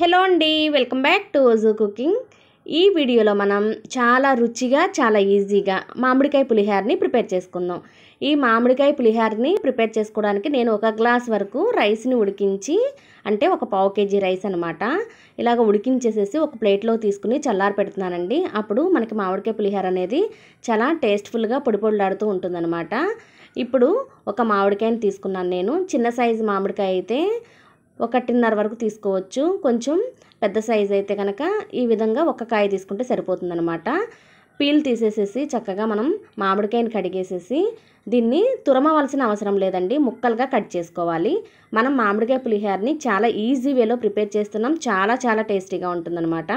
hello అండి welcome back to Oju cooking ఈ వీడియోలో మనం చాలా రుచిగా చాలా ఈజీగా మామిడికాయ పులిహార్ని ప్రిపేర్ చేసుకుందాం ఈ మామిడికాయ పులిహార్ని ప్రిపేర్ చేసుకోవడానికి నేను ఒక గ్లాస్ వరకు రైస్ని ఉడికించి అంటే ఒక పావు కేజీ రైస్ అనమాట ఇలాగ ఉడికించేసేసి ఒక ప్లేట్లో తీసుకుని చల్లారి పెడుతున్నానండి అప్పుడు మనకి మామిడికాయ పులిహార అనేది చాలా టేస్ట్ఫుల్గా పొడి పొడిలాడుతూ ఉంటుందన్నమాట ఇప్పుడు ఒక మామిడికాయని తీసుకున్నాను నేను చిన్న సైజు మామిడికాయ అయితే ఒకటిన్నర వరకు తీసుకోవచ్చు కొంచెం పెద్ద సైజ్ అయితే కనుక ఈ విధంగా ఒక కాయ తీసుకుంటే సరిపోతుందనమాట పీల్ తీసేసేసి చక్కగా మనం మామిడికాయని కడిగేసేసి దీన్ని తురమవలసిన అవసరం లేదండి ముక్కలుగా కట్ చేసుకోవాలి మనం మామిడికాయ పులిహేరని చాలా ఈజీ వేలో ప్రిపేర్ చేస్తున్నాం చాలా చాలా టేస్టీగా ఉంటుందన్నమాట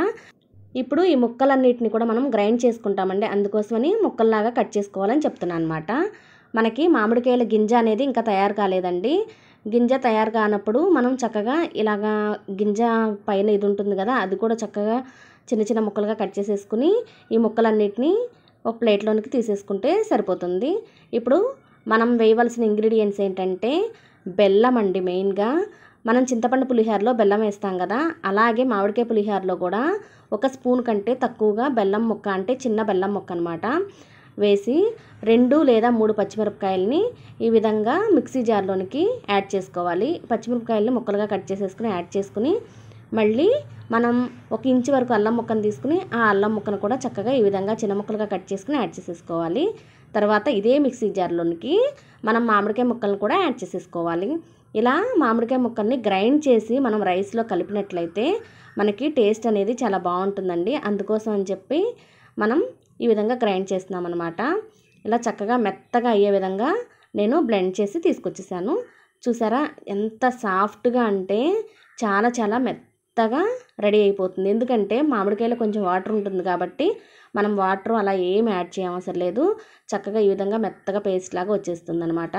ఇప్పుడు ఈ ముక్కలన్నిటిని కూడా మనం గ్రైండ్ చేసుకుంటామండి అందుకోసమని ముక్కల్లాగా కట్ చేసుకోవాలని చెప్తున్నాను అనమాట మనకి మామిడికాయల గింజ అనేది ఇంకా తయారు కాలేదండి గింజ తయారు కానప్పుడు మనం చక్కగా ఇలాగా గింజ పైన ఇది ఉంటుంది కదా అది కూడా చక్కగా చిన్న చిన్న ముక్కలుగా కట్ చేసేసుకుని ఈ ముక్కలన్నిటినీ ఒక ప్లేట్లోనికి తీసేసుకుంటే సరిపోతుంది ఇప్పుడు మనం వేయవలసిన ఇంగ్రీడియంట్స్ ఏంటంటే బెల్లం అండి మెయిన్గా మనం చింతపండు పులిహోరలో బెల్లం వేస్తాం కదా అలాగే మామిడికాయ పులిహోరలో కూడా ఒక స్పూన్ కంటే తక్కువగా బెల్లం ముక్క అంటే చిన్న బెల్లం ముక్క అనమాట వేసి రెండు లేదా మూడు పచ్చిమిరపకాయలని ఈ విధంగా మిక్సీ జార్లోనికి యాడ్ చేసుకోవాలి పచ్చిమిరపకాయలని ముక్కలుగా కట్ చేసేసుకుని యాడ్ చేసుకుని మళ్ళీ మనం ఒక ఇంచు వరకు అల్లం ముక్కను తీసుకుని ఆ అల్లం ముక్కను కూడా చక్కగా ఈ విధంగా చిన్న ముక్కలుగా కట్ చేసుకుని యాడ్ చేసేసుకోవాలి తర్వాత ఇదే మిక్సీ జార్లోనికి మనం మామిడికాయ ముక్కలను కూడా యాడ్ చేసేసుకోవాలి ఇలా మామిడికాయ ముక్కల్ని గ్రైండ్ చేసి మనం రైస్లో కలిపినట్లయితే మనకి టేస్ట్ అనేది చాలా బాగుంటుందండి అందుకోసం అని చెప్పి మనం ఈ విధంగా గ్రైండ్ చేస్తున్నాం అనమాట ఇలా చక్కగా మెత్తగా అయ్యే విధంగా నేను బ్లెండ్ చేసి తీసుకొచ్చేసాను చూసారా ఎంత సాఫ్ట్గా అంటే చాలా చాలా మెత్తగా రెడీ అయిపోతుంది ఎందుకంటే మామిడికాయలో కొంచెం వాటర్ ఉంటుంది కాబట్టి మనం వాటర్ అలా ఏం యాడ్ చేయవసరం లేదు చక్కగా ఈ విధంగా మెత్తగా పేస్ట్ లాగా వచ్చేస్తుంది అనమాట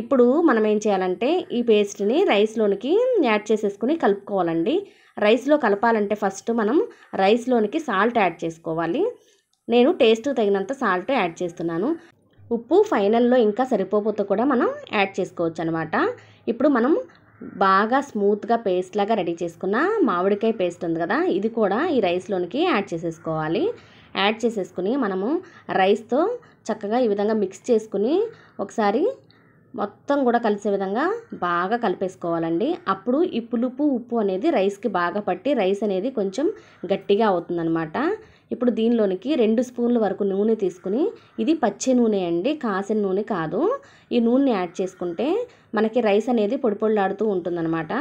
ఇప్పుడు మనం ఏం చేయాలంటే ఈ పేస్ట్ని రైస్లోనికి యాడ్ చేసేసుకుని కలుపుకోవాలండి రైస్లో కలపాలంటే ఫస్ట్ మనం రైస్లోనికి సాల్ట్ యాడ్ చేసుకోవాలి నేను టేస్ట్ తగినంత సాల్ట్ యాడ్ చేస్తున్నాను ఉప్పు ఫైనల్లో ఇంకా సరిపోతే కూడా మనం యాడ్ చేసుకోవచ్చు అనమాట ఇప్పుడు మనం బాగా స్మూత్గా పేస్ట్ లాగా రెడీ చేసుకున్న మామిడికాయ పేస్ట్ ఉంది కదా ఇది కూడా ఈ రైస్లోనికి యాడ్ చేసేసుకోవాలి యాడ్ చేసేసుకుని మనము రైస్తో చక్కగా ఈ విధంగా మిక్స్ చేసుకుని ఒకసారి మొత్తం కూడా కలిసే విధంగా బాగా కలిపేసుకోవాలండి అప్పుడు ఈ పులుపు ఉప్పు అనేది రైస్కి బాగా పట్టి రైస్ అనేది కొంచెం గట్టిగా అవుతుందనమాట ఇప్పుడు దీనిలోనికి రెండు స్పూన్ల వరకు నూనె తీసుకుని ఇది పచ్చి నూనె అండి కాసిన నూనె కాదు ఈ నూనె యాడ్ చేసుకుంటే మనకి రైస్ అనేది పొడి పొడిలాడుతూ ఉంటుందన్నమాట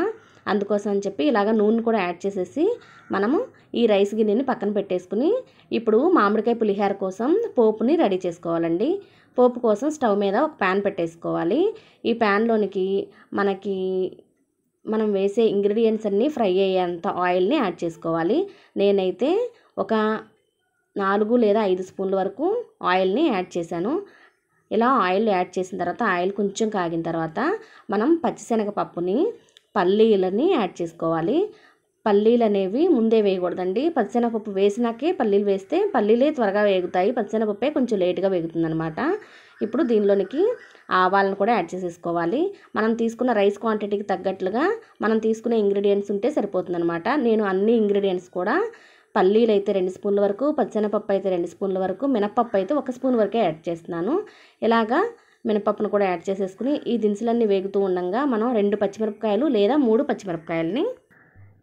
అందుకోసం అని చెప్పి ఇలాగ నూనె కూడా యాడ్ చేసేసి మనము ఈ రైస్ గిన్నెని పక్కన పెట్టేసుకుని ఇప్పుడు మామిడికాయ పులిహార కోసం పోపుని రెడీ చేసుకోవాలండి పోపు కోసం స్టవ్ మీద ఒక ప్యాన్ పెట్టేసుకోవాలి ఈ ప్యాన్లోనికి మనకి మనం వేసే ఇంగ్రీడియంట్స్ అన్నీ ఫ్రై అయ్యేంత ఆయిల్ని యాడ్ చేసుకోవాలి నేనైతే ఒక నాలుగు లేదా ఐదు స్పూన్ల వరకు ఆయిల్ని యాడ్ చేశాను ఇలా ఆయిల్ యాడ్ చేసిన తర్వాత ఆయిల్ కొంచెం కాగిన తర్వాత మనం పచ్చిశనగపప్పుని పల్లీలని యాడ్ చేసుకోవాలి పల్లీలు అనేవి ముందే వేయకూడదండి పచ్చనపప్పు వేసినాకే పల్లీలు వేస్తే పల్లీలే త్వరగా వేగుతాయి పచ్చనపప్పే కొంచెం లేట్గా వేగుతుందనమాట ఇప్పుడు దీనిలోనికి ఆవాలను కూడా యాడ్ చేసేసుకోవాలి మనం తీసుకున్న రైస్ క్వాంటిటీకి తగ్గట్లుగా మనం తీసుకునే ఇంగ్రీడియంట్స్ ఉంటే సరిపోతుందనమాట నేను అన్ని ఇంగ్రీడియంట్స్ కూడా పల్లీలు అయితే రెండు స్పూన్ల వరకు పచ్చనపప్పు అయితే రెండు స్పూన్ల వరకు మినపప్పు అయితే ఒక స్పూన్ వరకే యాడ్ చేస్తున్నాను ఇలాగా మినపప్పును కూడా యాడ్ చేసేసుకుని ఈ దినుసులన్నీ వేగుతూ ఉండగా మనం రెండు పచ్చిమిరపకాయలు లేదా మూడు పచ్చిమిరపకాయలని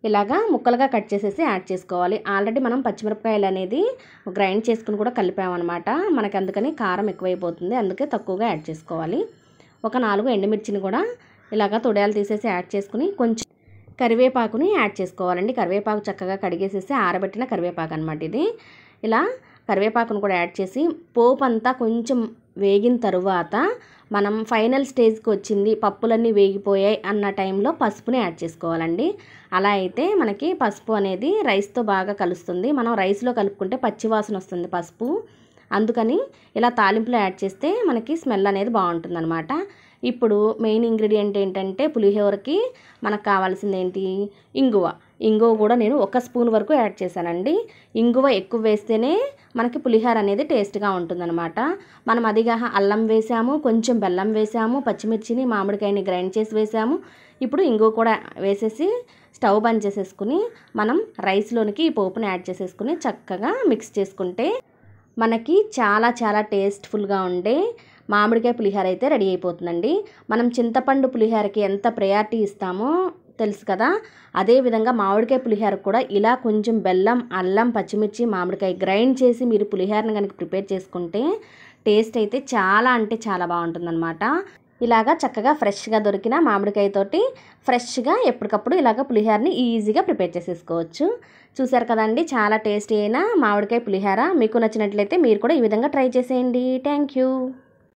ఇలాగా ముక్కలుగా కట్ చేసేసి యాడ్ చేసుకోవాలి ఆల్రెడీ మనం పచ్చిమిరపకాయలు అనేది గ్రైండ్ చేసుకుని కూడా కలిపామన్నమాట మనకి అందుకని కారం ఎక్కువైపోతుంది అందుకే తక్కువగా యాడ్ చేసుకోవాలి ఒక నాలుగు ఎండుమిర్చిని కూడా ఇలాగా తొడయాలు తీసేసి యాడ్ చేసుకుని కొంచెం కరివేపాకుని యాడ్ చేసుకోవాలండి కరివేపాకు చక్కగా కడిగేసేసి ఆరబెట్టిన కరివేపాకు అనమాట ఇది ఇలా కరివేపాకును కూడా యాడ్ చేసి పోపు అంతా కొంచెం వేగిన తరువాత మనం ఫైనల్ స్టేజ్కి వచ్చింది పప్పులన్నీ వేగిపోయాయి అన్న టైంలో పసుపుని యాడ్ చేసుకోవాలండి అలా అయితే మనకి పసుపు అనేది రైస్తో బాగా కలుస్తుంది మనం రైస్లో కలుపుకుంటే పచ్చివాసన వస్తుంది పసుపు అందుకని ఇలా తాలింపులో యాడ్ చేస్తే మనకి స్మెల్ అనేది బాగుంటుందన్నమాట ఇప్పుడు మెయిన్ ఇంగ్రీడియంట్ ఏంటంటే పులిహోరకి మనకు కావాల్సింది ఏంటి ఇంగువ ఇంగువ కూడా నేను ఒక స్పూన్ వరకు యాడ్ చేశానండి ఇంగువ ఎక్కువ వేస్తేనే మనకి పులిహార అనేది టేస్ట్గా ఉంటుందన్నమాట మనం అదిగా అల్లం వేసాము కొంచెం బెల్లం వేసాము పచ్చిమిర్చిని మామిడికాయని గ్రైండ్ చేసి వేసాము ఇప్పుడు ఇంగువ కూడా వేసేసి స్టవ్ బంద్ చేసేసుకుని మనం రైస్లోనికి ఈ పోపుని యాడ్ చేసేసుకుని చక్కగా మిక్స్ చేసుకుంటే మనకి చాలా చాలా టేస్ట్ఫుల్గా ఉండే మామిడికాయ పులిహార అయితే రెడీ అయిపోతుందండి మనం చింతపండు పులిహారకి ఎంత ప్రయారిటీ ఇస్తామో తెలుసు కదా అదేవిధంగా మామిడికాయ పులిహోర కూడా ఇలా కొంచెం బెల్లం అల్లం పచ్చిమిర్చి మామిడికాయ గ్రైండ్ చేసి మీరు పులిహోరని కనుక ప్రిపేర్ చేసుకుంటే టేస్ట్ అయితే చాలా అంటే చాలా బాగుంటుందన్నమాట ఇలాగా చక్కగా ఫ్రెష్గా దొరికిన మామిడికాయతోటి ఫ్రెష్గా ఎప్పటికప్పుడు ఇలాగ పులిహోరని ఈజీగా ప్రిపేర్ చేసేసుకోవచ్చు చూసారు కదండి చాలా టేస్టీ అయిన మామిడికాయ పులిహోర మీకు నచ్చినట్లయితే మీరు కూడా ఈ విధంగా ట్రై చేసేయండి థ్యాంక్ యూ